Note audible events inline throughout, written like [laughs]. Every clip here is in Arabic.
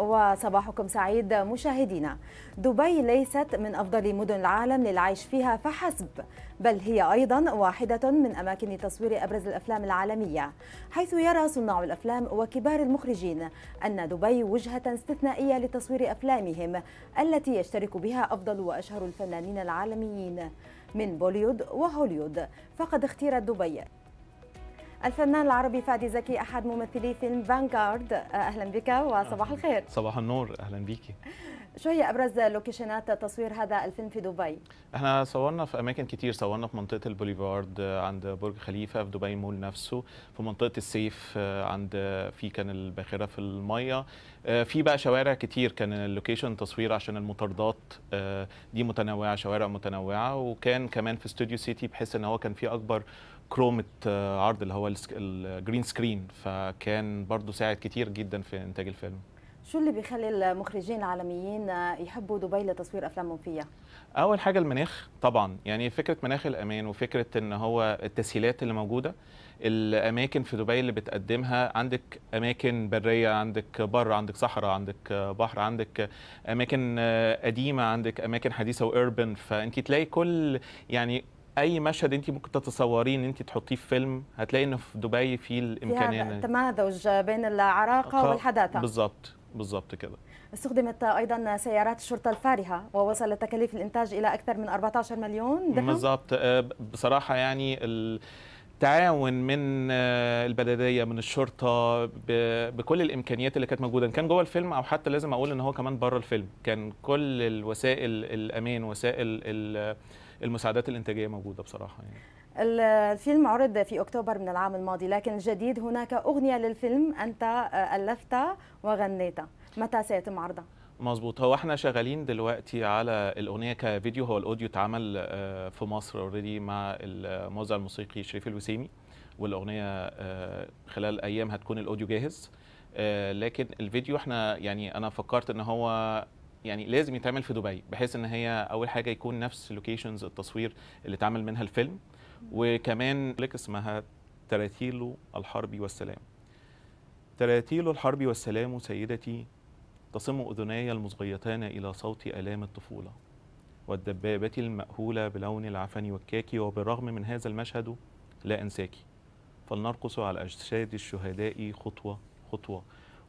وصباحكم سعيد مشاهدينا دبي ليست من أفضل مدن العالم للعيش فيها فحسب بل هي أيضا واحدة من أماكن تصوير أبرز الأفلام العالمية حيث يرى صناع الأفلام وكبار المخرجين أن دبي وجهة استثنائية لتصوير أفلامهم التي يشترك بها أفضل وأشهر الفنانين العالميين من بوليود وهوليود فقد اختيرت دبي الفنان العربي فادي زكي احد ممثلي فيلم فانغارد اهلا بك وصباح الخير صباح النور اهلا بيكي شو هي ابرز لوكيشنات تصوير هذا الفيلم في دبي؟ احنا صورنا في اماكن كتير صورنا في منطقه البوليفارد آه، عند برج خليفه في دبي مول نفسه في منطقه السيف آه، عند آه، في كان الباخره في الميه في بقى شوارع كتير كان اللوكيشن تصوير عشان المطاردات دي متنوعه شوارع متنوعه وكان كمان في استوديو سيتي بحيث ان هو كان في اكبر كرومة عرض اللي هو الجرين سكرين فكان برضو ساعد كتير جدا في انتاج الفيلم شو اللي بيخلي المخرجين العالميين يحبوا دبي لتصوير افلامهم فيها؟ اول حاجه المناخ طبعا يعني فكره مناخ الامان وفكره ان هو التسهيلات اللي موجوده الاماكن في دبي اللي بتقدمها عندك اماكن بريه عندك بر عندك صحراء عندك بحر عندك اماكن قديمه عندك اماكن حديثه واربن فانت تلاقي كل يعني اي مشهد انت ممكن تتصوريه ان انت تحطيه في فيلم هتلاقي انه في دبي في الامكانيه يعني تماذج بين العراقه والحداثه بالظبط بالظبط كده استخدمت ايضا سيارات الشرطه الفارهه ووصل تكاليف الانتاج الى اكثر من 14 مليون درهم بالظبط آه، بصراحه يعني تعاون من آه، البلديه من الشرطه بكل الامكانيات اللي كانت موجوده كان جوه الفيلم او حتى لازم اقول ان هو كمان بره الفيلم كان كل الوسائل الامان وسائل المساعدات الانتاجيه موجوده بصراحه يعني الفيلم عرض في اكتوبر من العام الماضي لكن الجديد هناك اغنيه للفيلم انت آه، الفتها وغنيتها متى سيتم عرضها مظبوط هو احنا شغالين دلوقتي على الاغنيه كفيديو هو الاوديو اتعمل آه، في مصر اوريدي مع الموزع الموسيقي شريف الوسيمي والاغنيه آه، خلال ايام هتكون الاوديو جاهز آه، لكن الفيديو احنا يعني انا فكرت ان هو يعني لازم يتعمل في دبي بحيث ان هي اول حاجه يكون نفس لوكيشنز التصوير اللي اتعمل منها الفيلم وكمان لك اسمها تراتيلو الحربي والسلام تراتيلو الحرب والسلام سيدتي تصم أذناي المصغيتان إلى صوت آلام الطفولة والدبابة المأهولة بلون العفن والكاكي وبالرغم من هذا المشهد لا أنساكي فلنرقص على أجساد الشهداء خطوة خطوة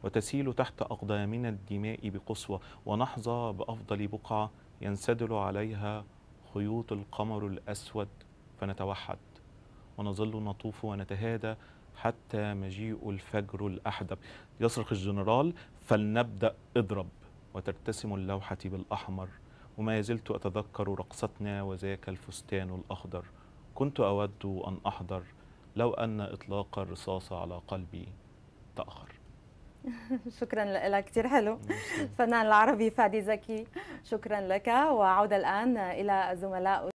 وتسيل تحت أقدامنا الدماء بقسوة ونحظى بأفضل بقعة ينسدل عليها خيوط القمر الأسود فنتوحد ونظل نطوف ونتهادى حتى مجيء الفجر الأحدب يصرخ الجنرال فلنبدأ اضرب وترتسم اللوحة بالأحمر وما زلت أتذكر رقصتنا وذاك الفستان الأخضر كنت أود أن أحضر لو أن إطلاق الرصاص على قلبي تأخر [laughs] شكرا لك كثير حلو الفنان العربي فادي زكي شكرا لك وعود الآن إلى الزملاء